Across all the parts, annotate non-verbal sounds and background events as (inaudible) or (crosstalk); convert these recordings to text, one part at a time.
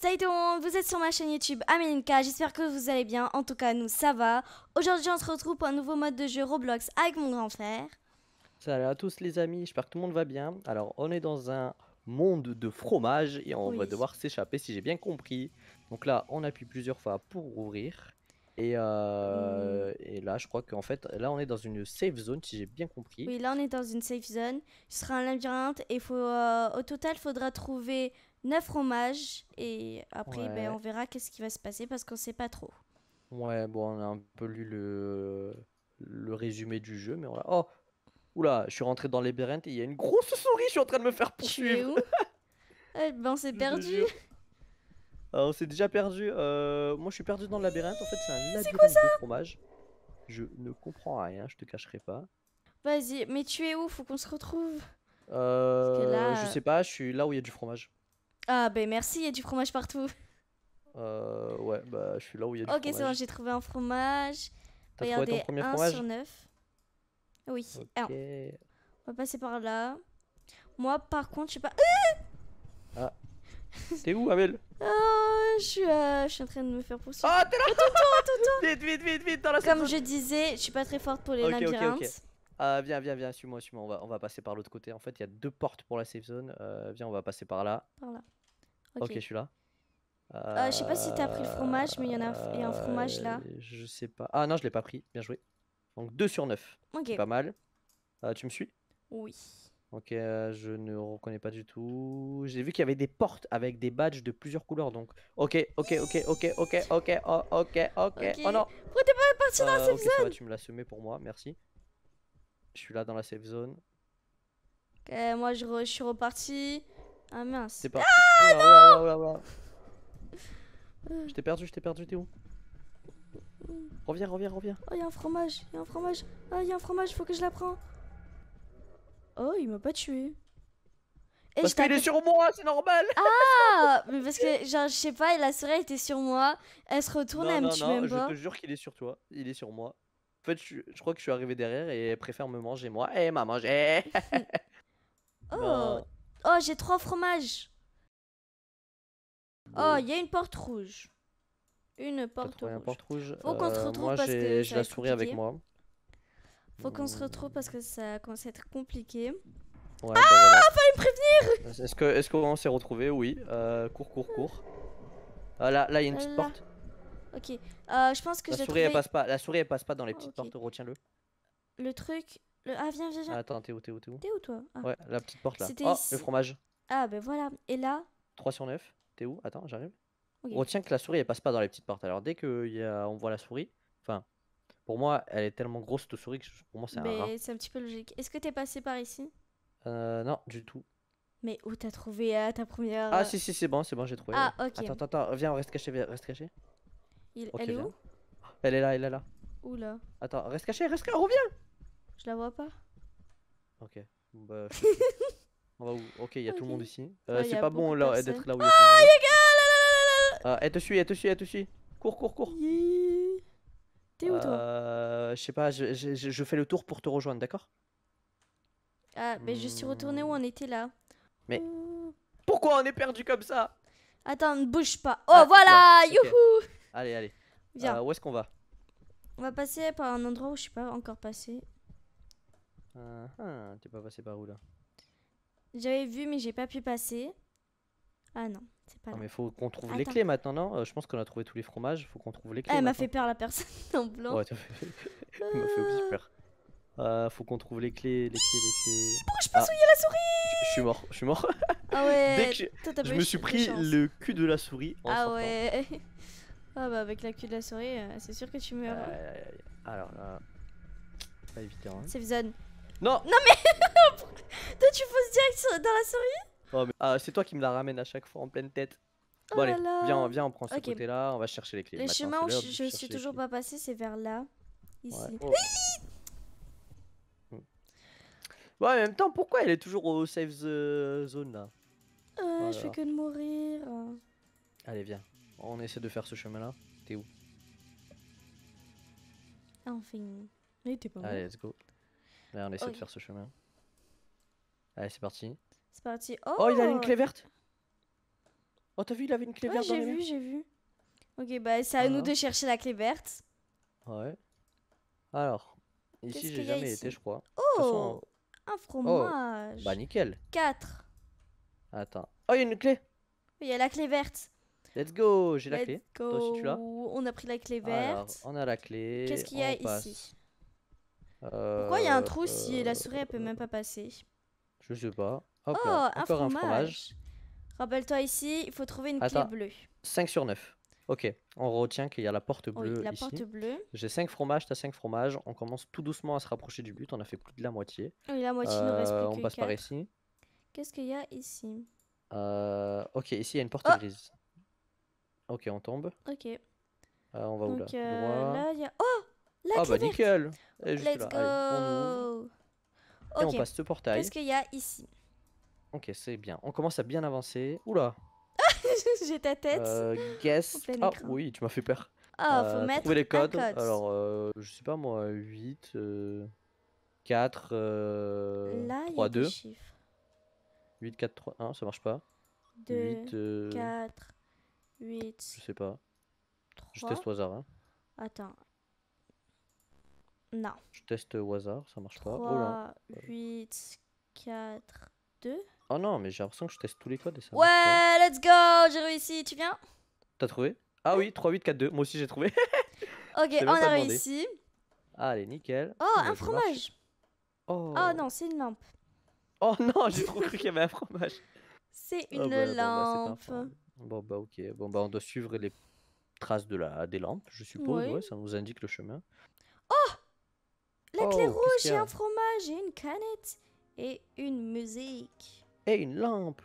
Salut tout le monde, vous êtes sur ma chaîne YouTube Amelinka, j'espère que vous allez bien, en tout cas nous ça va. Aujourd'hui on se retrouve pour un nouveau mode de jeu Roblox avec mon grand frère. Salut à tous les amis, j'espère que tout le monde va bien. Alors on est dans un monde de fromage et on va devoir s'échapper si j'ai bien compris. Donc là on appuie plusieurs fois pour ouvrir. Euh, mmh. Et, là, je crois qu'en fait, là, on est dans une safe zone, si j'ai bien compris. Oui, là, on est dans une safe zone. Ce sera un labyrinthe et faut, euh, au total, il faudra trouver 9 fromages. Et après, ben, on verra qu'est-ce qui va se passer parce qu'on sait pas trop. Ouais, bon, on a un peu lu le, le résumé du jeu, mais Oh Oula, je suis rentré dans les et il y a une grosse souris, je suis en train de me faire poursuivre. Tu es où (laughs) eh ben, on s'est perdu. Euh, on s'est déjà perdu. Euh, moi, je suis perdu dans le labyrinthe. En fait, c'est un labyrinthe de fromage. Je ne comprends rien, je te cacherai pas. Vas-y, mais tu es où Faut qu'on se retrouve. Euh, Je sais pas, je suis là où il y a du fromage. Ah, ben merci, il y a du fromage partout. Euh, ouais, bah je suis là où il y a du fromage. Ok, c'est bon, j'ai trouvé un fromage. T'as trouvé ton premier 1 sur 9. Oui. Alors, on va passer par là. Moi, par contre, je sais pas. Ah T'es où, Amel Oh, euh, je, suis, en train de me faire pousser. Oh, t'es là Tonton, tonton (laughs) Vite, vite, vite, vite, Comme je disais, je suis pas très forte pour les labyrinthes. Ok, ok, euh, viens, viens, viens, suis-moi, suis-moi. On va, passer par l'autre côté. En fait, il y a deux portes pour la safe zone. Euh, viens, on va passer par là. Par là. Ok, je suis là. je sais pas si t'as pris le fromage, mais il y en a, y un fromage là. Je sais pas. Ah non, je l'ai pas pris. Bien joué. Donc 2 sur 9. Ok. Pas mal. tu me suis Oui. Ok, euh, je ne reconnais pas du tout. J'ai vu qu'il y avait des portes avec des badges de plusieurs couleurs, donc. Ok, ok, ok, ok, ok, ok, oh, ok, ok, ok. Oh non. Pourquoi t'es pas parti dans la euh, safe zone va, Tu me l'as semé pour moi, merci. Je suis là dans la safe zone. Ok, moi je, suis reparti. Ah mince. C'est pas Ah non Je t'ai perdu, je t'ai perdu, t'es où Reviens, reviens, reviens. Oh, a un fromage, il y a un fromage. Ah, a un fromage, faut que je la prends. Oh, il m'a pas tué. parce qu'il est sur moi, c'est normal. Ah, mais parce que genre je sais pas, la souris était sur moi. Elle se retourne, non, elle non, me tue non, Je te jure qu'il est sur toi. Il est sur moi. En fait, je, crois que je suis arrivé derrière et elle préfère me manger moi. Eh, m'a mangé. (laughs) oh, oh, j'ai trois fromages. Oh, il y a une porte rouge. Une porte rouge. Faut qu'on se euh, retrouve parce que j'ai la souris avec moi. Faut qu'on se retrouve parce que ça commence à être compliqué. Ouais, ah, bah fallait me prévenir Est-ce que est-ce qu'on s'est retrouvé Oui. Euh, cours, cours, cours. Ah, là, là, il y a une petite porte. Ok. Euh, je pense que la souris elle passe pas. La souris elle passe pas dans les ah, petites portes. Retiens-le. Le truc. Ah viens viens viens. Ah, attends, t'es où t'es où t'es où toi Ouais, la petite porte là. Oh, le fromage. Ah ben voilà. Et là 3 sur 9. T'es où Attends, j'arrive. Retiens que la souris elle passe pas dans les petites portes. Alors dès qu'on on voit la souris, enfin pour moi, elle est tellement grosse cette souris que pour moi c'est un rat. Mais c'est un petit peu logique. Est-ce que t'es passé par ici Euh, non, du tout. Mais où t'as trouvé euh, ta première. Ah euh si si c'est bon, c'est bon, j'ai trouvé. Ah, ok. Attends, attends, attends, viens, reste caché, reste caché. il- Elle est où Elle est là, elle est là. Oula, Attends, reste caché, reste caché, reviens. je la vois pas. Ok. Bah, on va où Ok, il y a tout le monde ici. Euh, c'est pas bon d'être là où il y a tout le monde. Ah, elle te suit, elle te suit, elle te suit. Cours, cours, cours. T'es où toi euh, Je sais pas, je, fais le tour pour te rejoindre, d'accord Ah, mais ben, je suis retourné où on hmm. était là. Mais pourquoi on est perdu comme ça Attends, ne bouge pas. Ah, oh voilà, youhou Allez, allez. Viens. Euh, où est-ce qu'on va On va passer par un endroit où je suis pas encore passé. Ah, ah t'es pas passé par où là J'avais vu, mais j'ai pas pu passer. Ah non, c'est pas. Non, mais faut qu'on trouve les clés maintenant, non euh, Je pense qu'on a trouvé tous les fromages, faut qu'on trouve les clés. Elle m'a fait peur la personne (laughs) en blanc. Ouais, t'as (laughs) Elle m'a fait aussi peur. Euh, faut qu'on trouve les clés, les clés, les clés. Pourquoi je pense souiller ah. y a la souris Je suis mort, je suis mort. Ah ouais. (laughs) Dès que je, me suis pris le cul de la souris. En ah ouais. Ah bah avec la cul de la souris, euh, c'est sûr que tu meurs. Hein. alors là, pas évident. Hein. Safe zone. Non. Non mais toi tu poses direct dans la souris Oh, euh, c'est toi qui me la ramène à chaque fois en pleine tête. Oh bon, allez, viens, viens, on prend ce côté-là, on va chercher les clés. Le, chemin où je, suis toujours pas passé, c'est vers là. Ici. Ouais. Oh. en même temps, pourquoi elle est toujours au safe zone là euh, Je fais que de mourir. Allez, viens. On essaie de faire ce chemin-là. T'es où Ah, on fait t'es pas Allez, let's go. Là, on essaie de faire ce chemin. Allez, c'est parti. C'est parti. Oh, il a une oh clé verte. Oh, t'as vu, il avait une clé verte ouais, J'ai vu, j'ai vu. Ok, bah c'est à ah. nous de chercher la clé verte. Ouais. Alors, ici, j'ai jamais été, je crois. Oh hein. Un oh. fromage. Bah, nickel. 4. Attends. Oh, il y a une clé. Il y a la clé verte. Let's go, j'ai la clé. Toi tu On a pris la clé verte. on a la clé. Qu'est-ce qu'il y a ici Pourquoi il y a un trou si la souris elle peut même pas passer euh, Je sais pas oh, encore un fromage. Rappelle-toi ici, il faut trouver une porte clé bleue. 5 sur 9. Ok, on retient qu'il y a la porte bleue ici. porte bleue. J'ai 5 fromages, t'as 5 fromages. On commence tout doucement à se rapprocher du but. On a fait plus de la moitié. Oui, la moitié ne reste plus euh, On passe par ici. Qu'est-ce qu'il y a ici euh, Ok, ici il y a une porte oh grise. Ok, on tombe. Ok. Euh, on va où là Là, il y a... Oh la Ah clé bah nickel Let's go Et on passe ce portail. Qu'est-ce qu'il y a ici Ok, c'est bien. On commence à bien avancer. Oula (laughs) J'ai ta tête euh, Guess. Ah oui, tu m'as fait peur. Oh, faut euh, mettre les codes. Alors, euh, je sais pas moi, 8, 4, 3, 2. 8, 4, 3, 1, ça marche pas. 2, 8, 4, 8. Je sais pas. Je teste au hasard. Hein. Attends. Non. Je teste au hasard, ça marche pas. Oh 8, 4, 2. Oh non, mais j'ai l'impression que je teste tous les codes et ça. Ouais, let's go, j'ai réussi, tu viens T'as trouvé Ah oui, 3, 8, 4, 2, moi aussi j'ai trouvé. (laughs) ok, on a réussi. Allez, nickel. Oh, un fromage oh. Ah non, c'est une lampe. Oh (laughs) non, j'ai trop cru qu'il y avait un fromage. C'est ah une bah, bah, lampe. Bon bah, ok, bon bah on doit suivre les traces de la... des lampes, je suppose, ça nous indique le chemin. Oh La clé oh, rouge et un fromage et une canette et une musique. Et eh, une lampe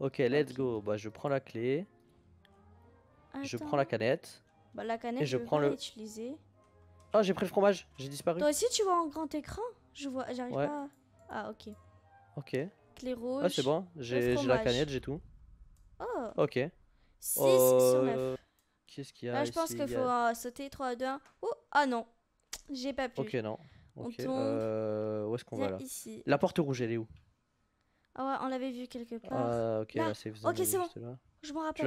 Ok, let's go. Bah, je prends la clé. Je prends la canette. Bah, la canette, et je, prends le... l'utiliser. Oh, j'ai pris le fromage. J'ai disparu. Toi aussi, tu vois en grand écran Je vois, j'arrive pas à... Ah, ok. Ok. Clé ah, rouge. Ah, c'est bon. J'ai la canette, j'ai tout. Oh. Ok. 6 sur 9. Euh, qu'est-ce qu'il y a Là, je pense qu'il faut euh, sauter 3, 2, 1. Oh, ah non. J'ai pas pu. Ok, non. Ok. On tombe. Euh, où est-ce qu'on va là Ici. La porte rouge, elle est où ah ouais, on l'avait vu quelque part. Ah, ok, là. la Ok, c'est bon. Je me rappelle.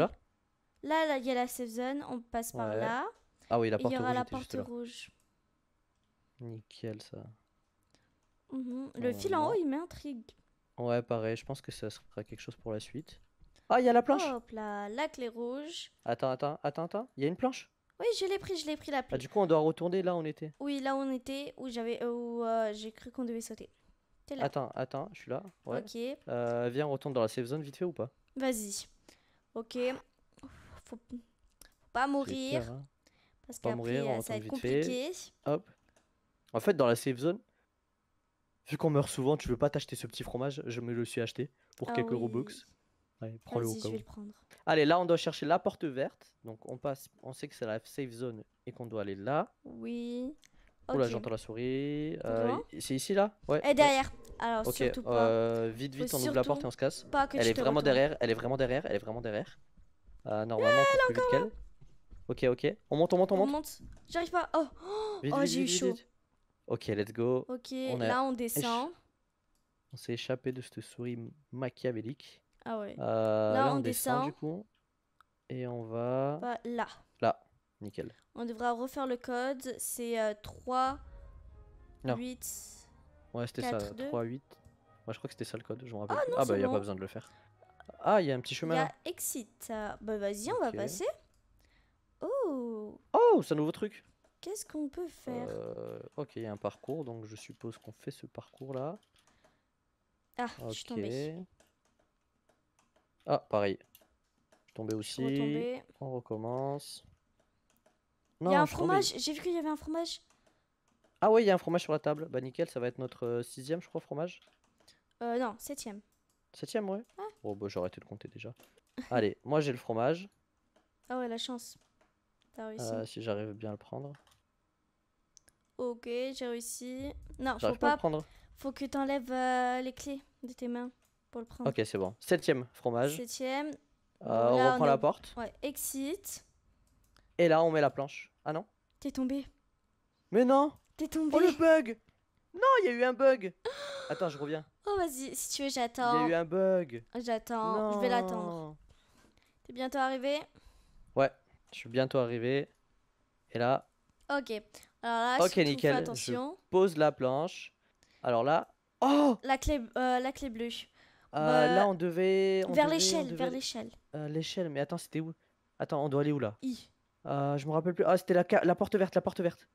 Là, là, il y a la safe zone. On passe par là. Ah oui, la porte rouge. Il y aura la porte rouge. Nickel, ça. Mhm. Le fil en haut, il m'intrigue. Ouais, pareil, je pense que ça sera quelque chose pour la suite. Ah, il y a la planche Hop là, la clé rouge. Attends, attends, attends, attends, il y a une planche Oui, je l'ai pris, je l'ai pris la ah, planche. du coup, on doit retourner là où on était Oui, là où on était, où j'avais, où euh, j'ai cru qu'on devait sauter. Attends, attends, je suis là. Ok. Euh, viens, on retourne dans la safe zone vite fait ou pas Vas-y. Ok. Faut pas mourir. Hein. Parce hein. mourir, euh, ça va être compliqué. Hop. En fait, dans la safe zone, vu qu'on meurt souvent, tu veux pas t'acheter ce petit fromage. Je me le suis acheté pour ah quelques Robux. Allez, le Allez, là, on doit chercher la porte verte. Donc, on passe. On sait que c'est la safe zone et qu'on doit aller là. Oui. Oula, j'entends la souris. Euh, c'est ici, là Ouais. Et eh, derrière. Alors, surtout pas. Euh, vite, vite, on ouvre la porte et on se casse. elle est vraiment derrière, elle est vraiment derrière, elle est vraiment derrière. Euh, normalement, on plus Ok, ok. On monte, on monte, on, on monte. J'arrive pas. Oh, oh, oh j'ai eu chaud. Ok, let's go. Ok, là, on descend. On s'est échappé de cette souris machiavélique. Ah ouais. Euh, là, on, descend, du coup. Et on va... là. Là, nickel. On devra refaire le code. C'est 3, 8... Ouais, c'était ça, 3, 8. Moi, je crois que c'était ça le code, je Ah, ah bah, il a pas besoin de le faire. Ah, il y a un petit chemin. Il y exit. Bah, vas-y, on va passer. Oh Oh, c'est un nouveau truc. Qu'est-ce qu'on peut faire euh, Ok, il y a un parcours, donc je suppose qu'on fait ce parcours-là. Ah, je suis tombée. Ah, pareil. Je suis aussi. on recommence. Non, il y a un fromage, j'ai vu qu'il y avait un fromage. Ah ouais, il y a un fromage sur la table. Bah nickel, ça va être notre euh, sixième, je crois, fromage. Euh, non, septième. Septième, ouais. Ah. Oh, bah j'aurais été le compter déjà. (laughs) Allez, moi j'ai le fromage. Ah ouais, la chance. T'as réussi. Euh, si j'arrive bien à le prendre. Ok, j'ai réussi. Non, faut pas. pas prendre. Faut que t'enlèves enlèves euh, les clés de tes mains pour le prendre. Ok, c'est bon. Septième fromage. Septième. on reprend la porte. Ouais, exit. Et là, on met la planche. Ah non T'es tombé. Mais non Oh le bug Non, il y a eu un bug. Attends, je reviens. Oh vas-y, si tu veux, j'attends. Il y a eu un bug. J'attends, je vais l'attendre. T'es bientôt arrivé Ouais, je suis bientôt arrivé. Et là. Ok. Alors là, ok nickel. attention. pose la planche. Alors là. Oh La clé, euh, la clé bleue. Euh, bah, là, on devait. vers l'échelle, vers euh, l'échelle. l'échelle, mais attends, c'était où Attends, on doit aller où là I. je me rappelle plus. Ah, c'était la porte verte, la porte verte.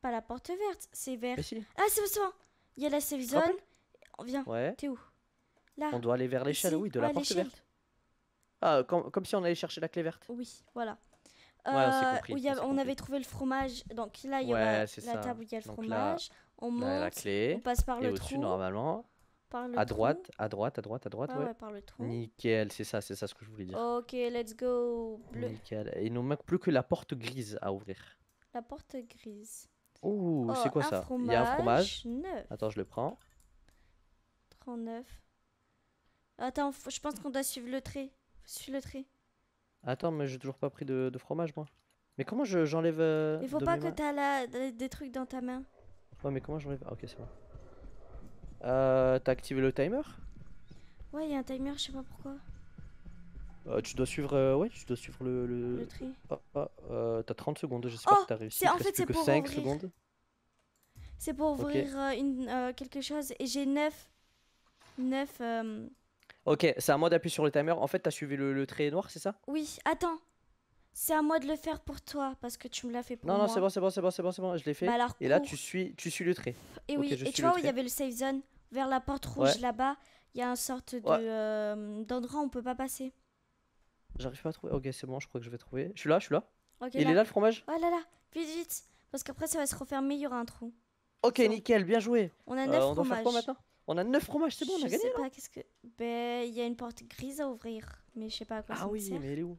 Pas la porte verte, c'est vert. Ah, c'est bon, Il y a la safe zone. On vient. Ouais. T'es où Là. On doit aller vers l'échelle, oui, de la porte verte. Ah, comme, si on allait chercher la clé verte. Oui, voilà. ouais, on, euh, compris, on, avait trouvé le fromage. Donc là, il y a la table où il y a le fromage. on monte. On passe par et le trou. normalement. Par le à droite, à droite, à droite, à droite. Ah ouais. par le trou. Nickel, c'est ça, c'est ça ce que je voulais dire. Ok, let's go. Bleu. Nickel. Il nous manque plus que la porte grise à ouvrir. La porte grise oh, c'est quoi ça Il y a un fromage. Attends, je le prends. 39. Attends, je pense qu'on doit suivre le trait. Suis le trait. Attends, mais j'ai toujours pas pris de, fromage, moi. Mais comment j'enlève... Je, euh, Il faut pas que t'as la, des trucs dans ta main. Ouais, mais comment j'enlève... Ah, ok, c'est bon. Euh, t'as activé le timer Ouais, il y a un timer, je sais pas pourquoi. Euh, tu dois suivre, euh, ouais, tu dois suivre le. Le, ah, ah, euh, t'as 30 secondes, j'espère oh, que t'as réussi. En fait, c'est pour 5 ouvrir. secondes. C'est pour ouvrir une, quelque chose et j'ai 9. 9. Ok, c'est à moi d'appuyer sur le timer. En fait, t'as suivi le, trait noir, c'est ça Oui, attends. C'est à moi de le faire pour toi parce que tu me l'as fait pour moi. Non, non, c'est bon, c'est bon, c'est bon, c'est bon, c'est je l'ai fait. Bah, et là, tu suis, tu suis le trait. Et oui, et tu vois où il y avait le safe zone Vers la porte rouge là-bas, il y a une sorte de d'endroit où on peut pas passer. J'arrive pas à trouver. Ok, c'est bon, je crois que je vais trouver. Je suis là, je suis là. Il est là le fromage Oh là, là. Vite, vite. Parce qu'après, ça va se refermer, il y aura un trou. Ok, nickel, bien joué. On a 9 euh, fromages. on a 9 fromages, c'est bon, on a gagné. Je sais pas, qu'est-ce que. Ben, il y a une porte grise à ouvrir, mais je sais pas à quoi ah ça Ah oui, mais elle est où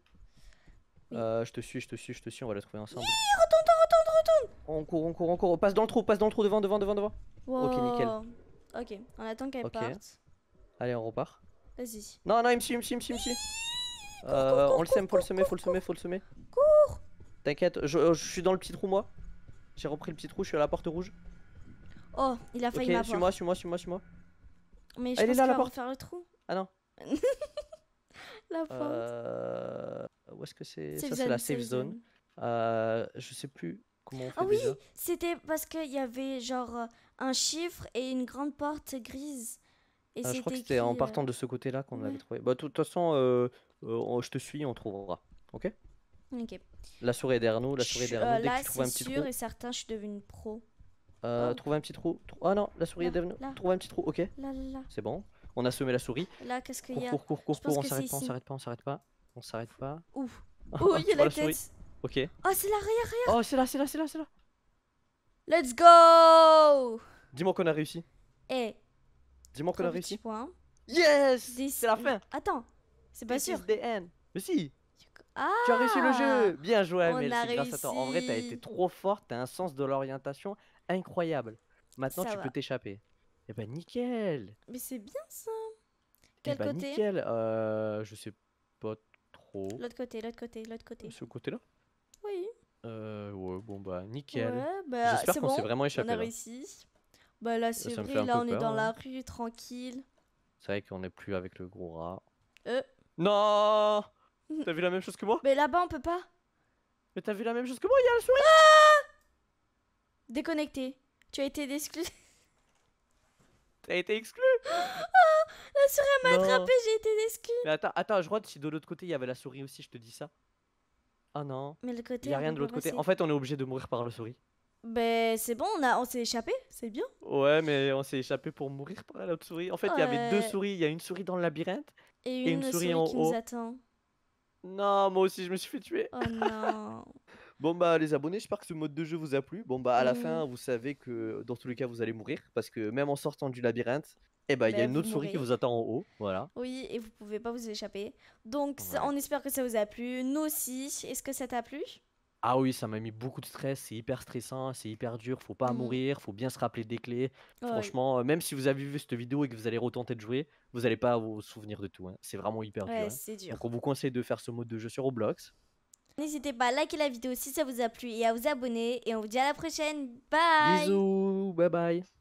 euh, Je te suis, je te suis, je te suis, on va la trouver ensemble. Attends retourne, retourne, retourne On court, on court, on court. On passe dans le trou, passe dans le trou, devant, devant, devant, devant. Ok, nickel. Ok, on attend qu'elle parte. Allez, on repart. Vas-y. Non, non, il me suit, il me il me suit, il me suit. Euh, on le sème, faut le semer, faut le semer, faut le semer. Cours T'inquiète, euh, je, suis dans le petit trou moi. J'ai repris le petit trou, je suis à la porte rouge. Oh, il a failli okay, Suis-moi, suis-moi, suis-moi, suis-moi. Mais je Elle est la porte. faire le trou. Ah non. (laughs) la porte. Euh, où est-ce que c'est Ça c'est la safe zone. je sais plus comment on ah fait Ah oui, c'était parce qu'il y avait genre un chiffre et une grande porte grise. Et je crois que c'était en partant de ce côté-là qu'on l'avait trouvé. Bah, de toute façon, euh, je te suis, on trouvera. Ok Ok. La souris d'Erno, la souris d'Erno. Euh, dès là, que tu un petit sûr et certain, je suis devenue pro. Euh, Trouve un petit trou. Ah non, la souris d'Erno est Trouve un petit trou, ok. C'est bon. On a semé la souris. Là, qu'est-ce qu'il y a cours, cours, cours, cours. On s'arrête pas, on s'arrête pas, on s'arrête pas. On s'arrête pas. Ouh (laughs) Oh, il y a la, la souris. Ok. Oh, c'est l'arrière Oh, c'est là, c'est là, c'est là, c'est là. Let's go Dis-moi qu'on a réussi. Eh, Dis-moi qu'on a réussi. points. Hein. Yes C'est la fin Attends, c'est pas sûr. Mais si ah, Tu as réussi le jeu Bien joué, Amel, On grâce En vrai, t'as été trop forte, t'as un sens de l'orientation incroyable. Maintenant, tu peux t'échapper. Et eh ben, nickel Mais c'est bien, ça eh Quel eh ben, côté nickel, euh, je sais pas trop. L'autre côté, l'autre côté, l'autre côté. Ce côté-là Oui. Euh, ouais, bon, bah, nickel. Bah, J'espère qu'on s'est vraiment échappé. On a réussi. Là. Bah, là, c'est vrai, là, on est dans la hein. rue, tranquille. C'est vrai qu'on n'est plus avec le gros rat. Euh non (laughs) T'as vu la même chose que moi Mais là-bas, on peut pas. Mais t'as vu la même chose que moi, il y a la souris ah Déconnecté. Tu as été exclu. (laughs) T'as été exclu (gasps) ah, La souris m'a attrapé, j'ai été exclu. Mais attends, attends, je crois que si de l'autre côté il y avait la souris aussi, je te dis ça. Ah non. Mais le côté. Il y a rien de l'autre côté. En fait, on est obligé de mourir par la souris. Ben c'est bon, on, on s'est échappé, c'est bien. Ouais, mais on s'est échappé pour mourir par la souris. En fait, il y avait deux souris. Il y a une souris dans le labyrinthe et une, souris, en qui haut. nous attend. Non, moi aussi, je me suis fait tuer. Oh non. (laughs) bon, bah, les abonnés, j'espère que ce mode de jeu vous a plu. Bon, bah, à la fin, vous savez que dans tous les cas, vous allez mourir. Parce que même en sortant du labyrinthe, eh ben, il y a bah, une autre souris qui vous attend en haut, voilà. Oui, et vous pouvez pas vous échapper. Donc, on espère que ça vous a plu. Nous aussi. Est-ce que ça t'a plu ah oui, ça m'a mis beaucoup de stress, c'est hyper stressant, c'est hyper dur, faut pas mmh. mourir, faut bien se rappeler des clés. Franchement, même si vous avez vu cette vidéo et que vous allez retenter de jouer, vous n'allez pas vous souvenir de tout. Hein. C'est vraiment hyper dur, hein. dur, Donc on vous conseille de faire ce mode de jeu sur Roblox. N'hésitez pas à liker la vidéo si ça vous a plu et à vous abonner. Et on vous dit à la prochaine. Bye Bisous, bye bye